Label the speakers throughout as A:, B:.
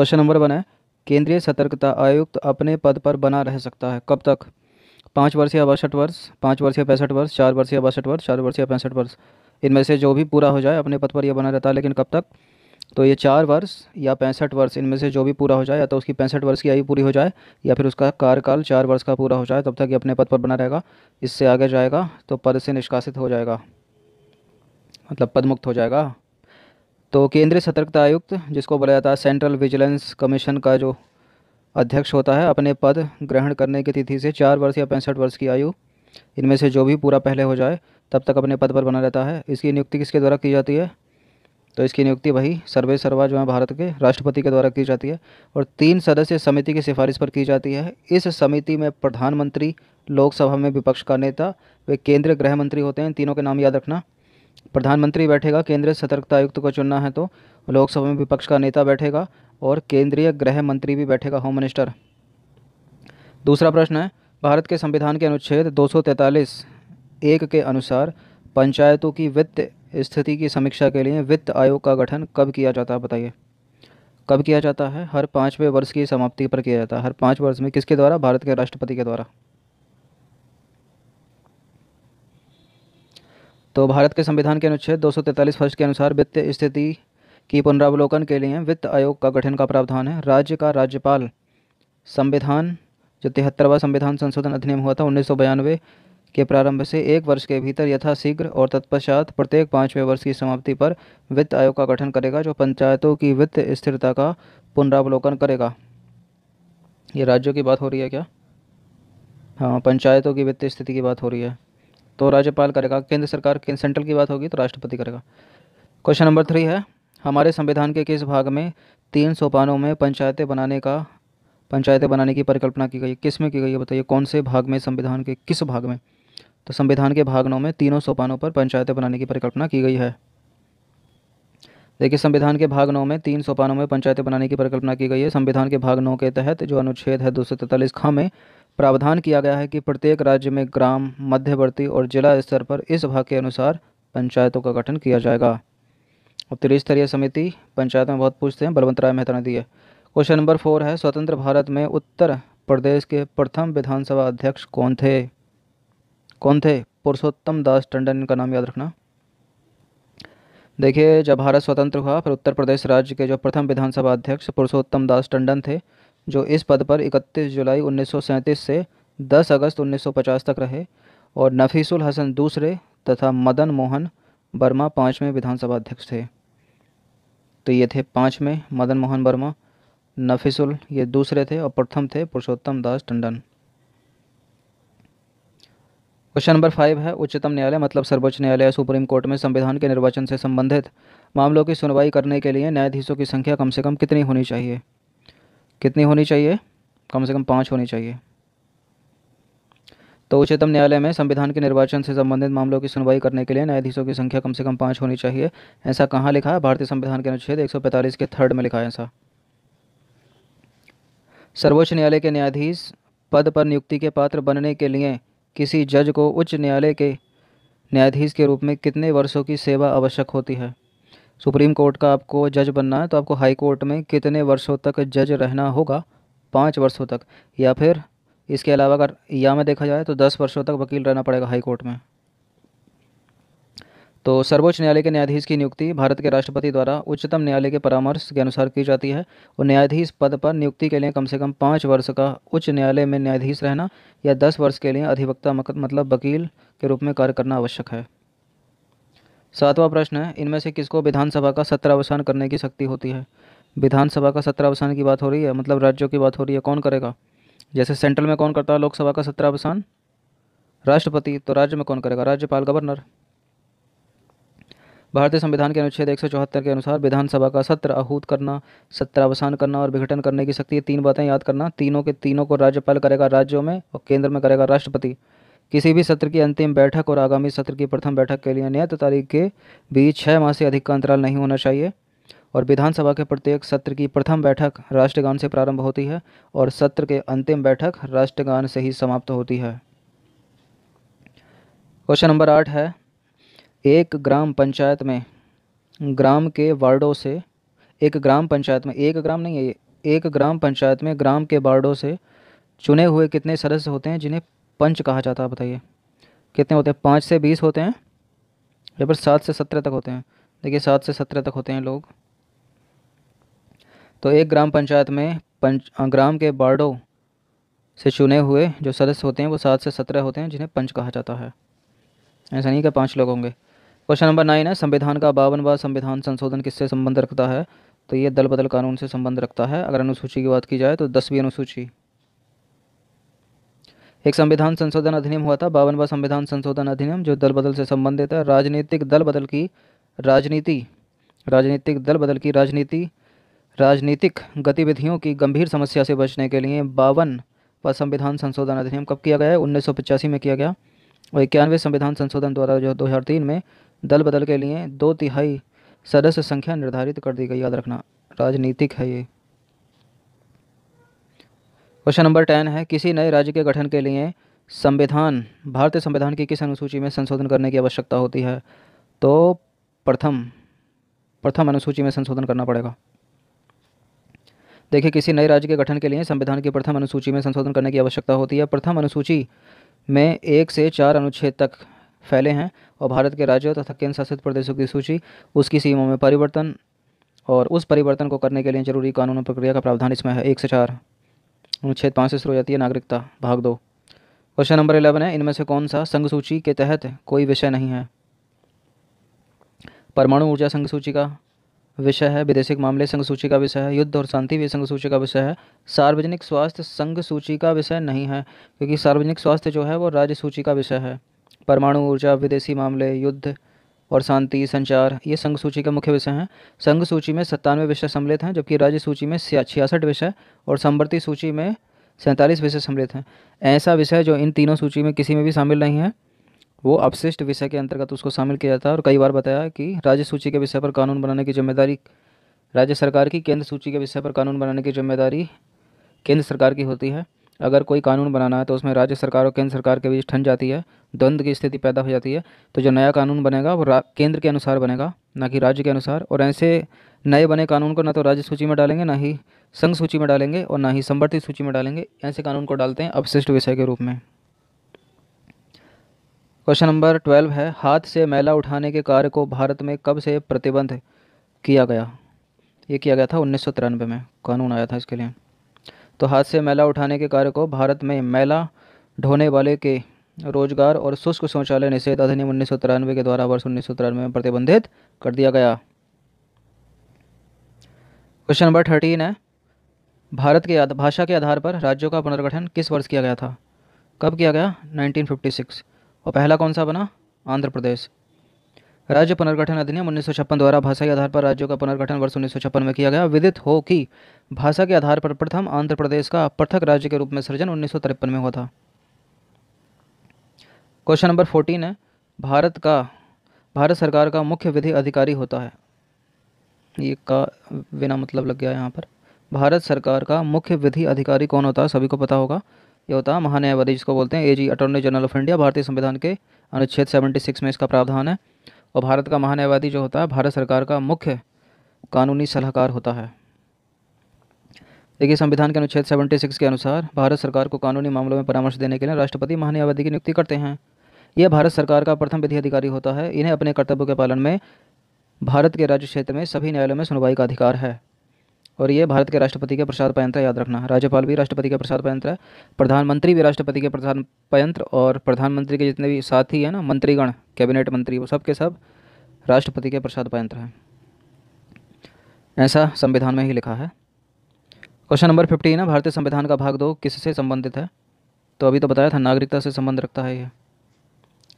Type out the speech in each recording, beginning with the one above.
A: question number one है केंद्रीय सतर्कता आयुक्त अपने पद पर बना रह सकता है कब तक पाँच वर्ष या बासठ वर्ष पाँच वर्ष या पैंसठ वर्ष चार वर्ष या बासठ वर्ष चार वर्ष या पैंसठ वर्ष इनमें से जो भी पूरा हो जाए अपने पद पर यह बना रहता है लेकिन कब तक तो ये चार वर्ष या पैंसठ वर्ष इनमें से जो भी पूरा हो जाए या तो उसकी पैंसठ वर्ष की आयु पूरी हो जाए या फिर उसका कार्यकाल चार वर्ष का पूरा हो जाए तब तक ये अपने पद पर बना रहेगा इससे आगे जाएगा तो पद से निष्कासित हो जाएगा मतलब पदमुक्त हो जाएगा तो केंद्रीय सतर्कता आयुक्त जिसको बोला जाता है सेंट्रल विजिलेंस कमीशन का जो अध्यक्ष होता है अपने पद ग्रहण करने की तिथि से चार वर्ष या पैंसठ वर्ष की आयु इनमें से जो भी पूरा पहले हो जाए तब तक अपने पद पर बना रहता है इसकी नियुक्ति किसके द्वारा की जाती है तो इसकी नियुक्ति वही सर्वे सर्वा जो है भारत के राष्ट्रपति के द्वारा की जाती है और तीन सदस्य समिति की सिफारिश पर की जाती है इस समिति में प्रधानमंत्री लोकसभा में विपक्ष का नेता वे केंद्रीय गृह मंत्री होते हैं तीनों के नाम याद रखना प्रधानमंत्री बैठेगा केंद्रीय सतर्कता आयुक्त को चुनना है तो लोकसभा में विपक्ष का नेता बैठेगा और केंद्रीय गृह मंत्री भी बैठेगा होम मिनिस्टर दूसरा प्रश्न है भारत के संविधान के अनुच्छेद दो एक के अनुसार पंचायतों की वित्त स्थिति की समीक्षा के लिए वित्त आयोग का गठन कब किया जाता है बताइए कब किया जाता है हर पाँचवें वर्ष की समाप्ति पर किया जाता है हर पाँच वर्ष में किसके द्वारा भारत के राष्ट्रपति के द्वारा तो भारत के संविधान के अनुच्छेद 243 फर्स्ट के अनुसार वित्त स्थिति की पुनरावलोकन के लिए वित्त आयोग का गठन का प्रावधान है राज्य का राज्यपाल संविधान जो तिहत्तरवा संविधान संशोधन अधिनियम हुआ था उन्नीस के प्रारंभ से एक वर्ष के भीतर यथाशीघ्र और तत्पश्चात प्रत्येक पाँचवें वर्ष की समाप्ति पर वित्त आयोग का गठन करेगा जो पंचायतों की वित्त स्थिरता का पुनरावलोकन करेगा ये राज्यों की बात हो रही है क्या हाँ पंचायतों की वित्तीय स्थिति की बात हो रही है तो राज्यपाल करेगा केंद्र सरकार सेंट्रल की बात होगी तो राष्ट्रपति करेगा क्वेश्चन नंबर थ्री है हमारे संविधान के किस भाग में तीन सोपानों में पंचायतें बनाने का पंचायतें बनाने की परिकल्पना की गई किस में की गई है बताइए कौन से भाग में संविधान के किस भाग में तो संविधान के भाग नौ में तीनों सोपानों पर पंचायतें बनाने की परिकल्पना की गई है देखिए संविधान के भाग नौ में तीन सोपानों में पंचायतें बनाने की परिकल्पना की गई है संविधान के भाग नौ के तहत जो अनुच्छेद है दो सौ तैतालीस ख में प्रावधान किया गया है कि प्रत्येक राज्य में ग्राम मध्यवर्ती और जिला स्तर पर इस भाग के अनुसार पंचायतों का गठन किया जाएगा और त्रिस्तरीय समिति पंचायत में बहुत पूछते हैं बलवंत राय मेहता ने दिए क्वेश्चन नंबर फोर है स्वतंत्र भारत में उत्तर प्रदेश के प्रथम विधानसभा अध्यक्ष कौन थे कौन थे पुरुषोत्तम दास टंडन इनका नाम याद रखना देखिए जब भारत स्वतंत्र हुआ फिर उत्तर प्रदेश राज्य के जो प्रथम विधानसभा अध्यक्ष पुरुषोत्तम दास टंडन थे जो इस पद पर 31 जुलाई 1937 से 10 अगस्त 1950 तक रहे और नफीसुल हसन दूसरे तथा मदन मोहन वर्मा पाँचवें विधानसभा अध्यक्ष थे तो ये थे पाँचवें मदन मोहन वर्मा नफीसुल ये दूसरे थे और प्रथम थे Purushottam Das Tandon question number five है उच्चतम न्यायालय मतलब सर्वोच्च न्यायालय सुप्रीम कोर्ट में संविधान के निर्वाचन से संबंधित मामलों की सुनवाई करने के लिए न्यायाधीशों की संख्या कम से कम कितनी होनी चाहिए कितनी होनी चाहिए कम से कम पाँच होनी चाहिए तो उच्चतम न्यायालय में संविधान के निर्वाचन से संबंधित मामलों की सुनवाई करने के लिए न्यायाधीशों की संख्या कम से कम पाँच होनी चाहिए ऐसा कहाँ लिखा है भारतीय संविधान के अनुच्छेद एक के थर्ड में लिखा है ऐसा सर्वोच्च न्यायालय के न्यायाधीश पद पर नियुक्ति के पात्र बनने के लिए किसी जज को उच्च न्यायालय के न्यायाधीश के रूप में कितने वर्षों की सेवा आवश्यक होती है सुप्रीम कोर्ट का आपको जज बनना है तो आपको हाई कोर्ट में कितने वर्षों तक जज रहना होगा पाँच वर्षों तक या फिर इसके अलावा अगर या में देखा जाए तो दस वर्षों तक वकील रहना पड़ेगा हाई कोर्ट में तो सर्वोच्च न्यायालय के न्यायाधीश की नियुक्ति भारत के राष्ट्रपति द्वारा उच्चतम न्यायालय के परामर्श के अनुसार की जाती है और न्यायाधीश पद पर नियुक्ति के लिए कम से कम पाँच वर्ष का उच्च न्यायालय में न्यायाधीश रहना या दस वर्ष के लिए अधिवक्ता मतलब वकील के रूप में कार्य करना आवश्यक है सातवां प्रश्न है इनमें से किसको विधानसभा का सत्र अवसान करने की शक्ति होती है विधानसभा का सत्र अवसान की बात हो रही है मतलब राज्यों की बात हो रही है कौन करेगा जैसे सेंट्रल में कौन करता है लोकसभा का सत्र अवसान राष्ट्रपति तो राज्य में कौन करेगा राज्यपाल गवर्नर भारतीय संविधान के अनुच्छेद एक के अनुसार विधानसभा का सत्र आहूत करना सत्रावसान करना और विघटन करने की शक्ति तीन बातें याद करना तीनों के तीनों को राज्यपाल करेगा राज्यों में और केंद्र में करेगा राष्ट्रपति किसी भी सत्र की अंतिम बैठक और आगामी सत्र की प्रथम बैठक के लिए नियत तारीख के बीच छः माह से अधिक का अंतराल नहीं होना चाहिए और विधानसभा के प्रत्येक सत्र की प्रथम बैठक राष्ट्रगान से प्रारंभ होती है और सत्र के अंतिम बैठक राष्ट्रगान से ही समाप्त होती है क्वेश्चन नंबर आठ है एक ग्राम पंचायत में ग्राम के वार्डों से एक ग्राम पंचायत में एक ग्राम नहीं है ये एक ग्राम पंचायत में ग्राम के वार्डों से चुने हुए कितने सदस्य होते हैं जिन्हें पंच कहा जाता है बताइए कितने होते हैं पाँच से बीस होते हैं या फिर सात से सत्रह तक होते हैं देखिए सात से सत्रह तक होते हैं लोग तो एक ग्राम पंचायत में पंच ग्राम के वार्डों से चुने हुए जो सदस्य होते हैं वो सात से सत्रह होते हैं जिन्हें पंच कहा जाता है ऐसा नहीं कि पाँच लोग होंगे क्वेश्चन नंबर नाइन है संविधान का बावनवा संविधान संशोधन किससे संबंध रखता है तो ये दल बदल कानून से संबंध रखता है अगर अनुसूची की बात की जाए तो दसवीं अनुसूची एक संविधान संशोधन अधिनियम हुआ था बावनवा संविधान संशोधन अधिनियम जो दल बदल से संबंधित है राजनीतिक दल बदल की राजनीति राजनीतिक दल बदल की राजनीति राजनीतिक गतिविधियों की गंभीर समस्या से बचने के लिए बावन व संविधान संशोधन अधिनियम कब किया गया है उन्नीस में किया गया और इक्यानवे संविधान संशोधन द्वारा जो 2003 में दल बदल के लिए दो तिहाई सदस्य संख्या निर्धारित कर दी गई याद रखना राजनीतिक है ये क्वेश्चन नंबर टेन है किसी नए राज्य के गठन के लिए संविधान भारतीय संविधान की किस अनुसूची में संशोधन करने की आवश्यकता होती है तो प्रथम प्रथम अनुसूची में संशोधन करना पड़ेगा देखिए किसी नए राज्य के गठन के लिए संविधान की प्रथम अनुसूची में संशोधन करने की आवश्यकता होती है प्रथम अनुसूची में एक से चार अनुच्छेद तक फैले हैं और भारत के राज्यों तथा केंद्र शासित प्रदेशों की सूची उसकी सीमा में परिवर्तन और उस परिवर्तन को करने के लिए जरूरी कानून प्रक्रिया का प्रावधान इसमें है एक से चार अनुच्छेद पाँच से शुरू हो जाती है नागरिकता भाग दो क्वेश्चन नंबर इलेवन है इनमें से कौन सा संघ सूची के तहत कोई विषय नहीं है परमाणु ऊर्जा संघ सूची का विषय है विदेशिक मामले संघ सूची का विषय है युद्ध और शांति भी संघ सूची का विषय है सार्वजनिक स्वास्थ्य संघ सूची का विषय नहीं है क्योंकि सार्वजनिक स्वास्थ्य जो है वो राज्य सूची का विषय है परमाणु ऊर्जा विदेशी मामले युद्ध और शांति संचार ये संघ सूची के मुख्य विषय हैं संघ सूची में सत्तानवे विषय सम्मिलित हैं जबकि राज्य सूची में छियासठ विषय और संवर्ती सूची में सैंतालीस विषय सम्मिलित हैं ऐसा विषय जो इन तीनों सूची में किसी में भी शामिल नहीं है वो अपशिष्ट विषय के अंतर्गत उसको शामिल किया जाता है और कई बार बताया कि राज्य सूची के विषय पर कानून बनाने की जिम्मेदारी राज्य सरकार की केंद्र सूची के विषय पर कानून बनाने की जिम्मेदारी केंद्र सरकार की होती है अगर कोई कानून बनाना है तो उसमें राज्य सरकार और केंद्र सरकार के बीच ठन जाती है द्वंद्व की स्थिति पैदा हो जाती है तो जो नया कानून बनेगा वो केंद्र के अनुसार बनेगा ना कि राज्य के अनुसार और ऐसे नए बने कानून को ना तो राज्य सूची में डालेंगे ना ही संघ सूची में डालेंगे और ना ही संवर्धित सूची में डालेंगे ऐसे कानून को डालते हैं अपशिष्ट विषय के रूप में क्वेश्चन नंबर ट्वेल्व है हाथ से मैला उठाने के कार्य को भारत में कब से प्रतिबंध किया गया ये किया गया था उन्नीस में कानून आया था इसके लिए तो हाथ से मैला उठाने के कार्य को भारत में मैला ढोने वाले के रोजगार और शुष्क शौचालय निषेध अधिनियम उन्नीस के द्वारा वर्ष उन्नीस में प्रतिबंधित कर दिया गया क्वेश्चन नंबर थर्टीन है भारत के भाषा के आधार पर राज्यों का पुनर्गठन किस वर्ष किया गया था कब किया गया 1956 और पहला कौन सा बना आंध्र प्रदेश राज्य पुनर्गठन अधिनियम उन्नीस द्वारा भाषा के आधार पर राज्यों का पुनर्गठन वर्ष उन्नीस में किया गया विदित हो कि भाषा के आधार पर प्रथम आंध्र प्रदेश का पृथक राज्य के रूप में सृजन उन्नीस में हुआ था क्वेश्चन नंबर फोर्टीन है भारत का भारत सरकार का मुख्य विधि अधिकारी होता है ये का बिना मतलब लग गया यहाँ पर भारत सरकार का मुख्य विधि अधिकारी कौन होता है सभी को पता होगा ये होता है महान्यायवादी जिसको बोलते हैं AG attorney general of India भारतीय संविधान के अनुच्छेद सिक्स में इसका प्रावधान है और भारत का महान्यायवादी जो होता है भारत सरकार का मुख्य कानूनी सलाहकार होता है देखिए संविधान के अनुच्छेद 76 के अनुसार भारत सरकार को कानूनी मामलों में परामर्श देने के लिए राष्ट्रपति महान्यायवादी की नियुक्ति करते हैं यह भारत सरकार का प्रथम विधि अधिकारी होता है इन्हें अपने कर्तव्यों के पालन में भारत के राज्य क्षेत्र में सभी न्यायालयों में सुनवाई का अधिकार है और ये भारत के राष्ट्रपति के प्रसार पयंत्र याद रखना राज्यपाल भी राष्ट्रपति के प्रसार पयंत्र प्रधानमंत्री भी राष्ट्रपति के प्रधान पयंत्र और प्रधानमंत्री के जितने भी साथी हैं ना मंत्रीगण कैबिनेट मंत्री वो सब के सब राष्ट्रपति के प्रसाद पायंत्र हैं ऐसा संविधान में ही लिखा है क्वेश्चन नंबर फिफ्टीन है भारतीय संविधान का भाग दो किससे संबंधित है तो अभी तो बताया था नागरिकता से संबंध रखता है यह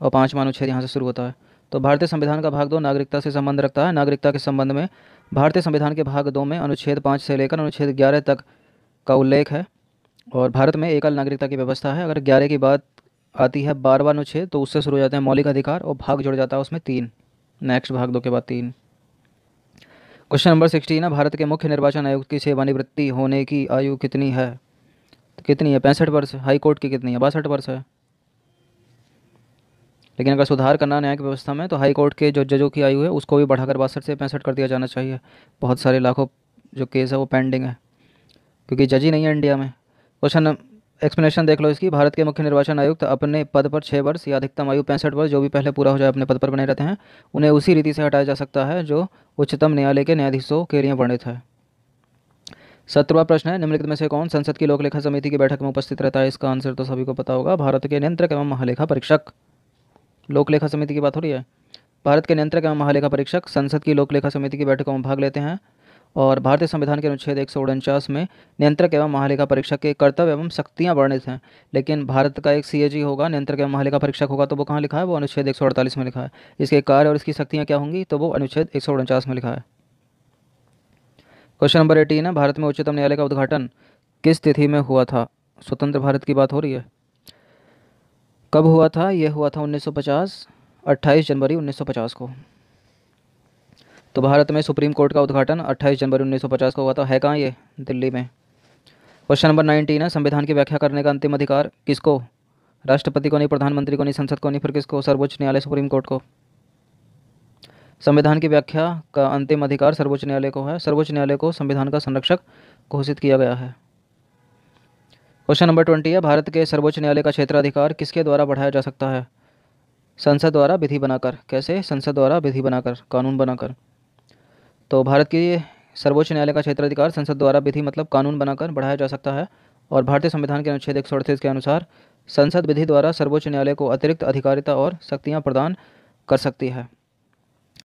A: और पाँच मानुच्छेद यहाँ से शुरू होता है तो भारतीय संविधान का भाग दो नागरिकता से संबंध रखता है नागरिकता के संबंध में भारतीय संविधान के भाग दो में अनुच्छेद पाँच से लेकर अनुच्छेद ग्यारह तक का उल्लेख है और भारत में एकल नागरिकता की व्यवस्था है अगर ग्यारह की बात आती है बार बार अनुच्छेद तो उससे शुरू हो जाते हैं मौलिक अधिकार और भाग जुड़ जाता है उसमें तीन नेक्स्ट भाग दो के बाद तीन क्वेश्चन नंबर सिक्सटीन है भारत के मुख्य निर्वाचन आयुक्त की सेवानिवृत्ति होने की आयु कितनी है तो कितनी है पैंसठ वर्ष हाई कोर्ट की कितनी है बासठ वर्ष है लेकिन अगर सुधार करना न्यायिक व्यवस्था में तो हाई कोर्ट के जो जजों की आयु है उसको भी बढ़ाकर बासठ से पैंसठ कर दिया जाना चाहिए बहुत सारे लाखों जो केस है वो पेंडिंग है क्योंकि जज ही नहीं है इंडिया में क्वेश्चन एक्सप्लेनेशन देख लो इसकी भारत के मुख्य निर्वाचन आयुक्त अपने पद पर छः वर्ष या अधिकतम आयु पैंसठ वर्ष जो भी पहले पूरा हो जाए अपने पद पर बने रहते हैं उन्हें उसी रीति से हटाया जा सकता है जो उच्चतम न्यायालय के न्यायाधीशों के लिए वर्णित है सत्रवा प्रश्न है निम्नलिखित में से कौन संसद की लोकलेखा समिति की बैठक में उपस्थित रहता है इसका आंसर तो सभी को पता होगा भारत के नियंत्रक एवं महालेखा परीक्षक लोकलेखा समिति की बात हो रही है भारत के नियंत्रक एवं महालेखा परीक्षक संसद की लोकलेखा समिति की बैठकों में भाग लेते हैं और भारतीय संविधान के अनुच्छेद एक में नियंत्रक एवं महालेखा परीक्षक के कर्तव्य एवं शक्तियाँ वर्णित हैं लेकिन भारत का एक सी होगा नियंत्रक एवं महालेखा परीक्षक होगा तो वो कहाँ लिखा है वो अनुच्छेद एक में लिखा है इसके कार्य और इसकी शक्तियाँ क्या होंगी तो वो अनुच्छेद एक में लिखा है क्वेश्चन नंबर एटीन है भारत में उच्चतम न्यायालय का उद्घाटन किस तिथि में हुआ था स्वतंत्र भारत की बात हो रही है कब हुआ था यह हुआ था 1950 28 जनवरी 1950 को तो भारत में सुप्रीम कोर्ट का उद्घाटन 28 जनवरी 1950 को हुआ था है कहाँ ये दिल्ली में क्वेश्चन नंबर नाइनटीन है संविधान की व्याख्या करने का अंतिम अधिकार किसको राष्ट्रपति को नहीं प्रधानमंत्री को नहीं संसद को नहीं फिर किसको सर्वोच्च न्यायालय सुप्रीम कोर्ट को संविधान की व्याख्या का अंतिम अधिकार सर्वोच्च न्यायालय को है सर्वोच्च न्यायालय को संविधान का संरक्षक घोषित किया गया है क्वेश्चन नंबर ट्वेंटी है भारत के सर्वोच्च न्यायालय का क्षेत्राधिकार किसके द्वारा बढ़ाया जा सकता है संसद द्वारा विधि बनाकर कैसे संसद द्वारा विधि बनाकर कानून बनाकर तो भारत की सर्वोच्च न्यायालय का क्षेत्राधिकार संसद द्वारा विधि मतलब कानून बनाकर बढ़ाया जा सकता है और भारतीय संविधान के अनुच्छेद एक के अनुसार संसद विधि द्वारा सर्वोच्च न्यायालय को अतिरिक्त अधिकारिता और शक्तियाँ प्रदान कर सकती है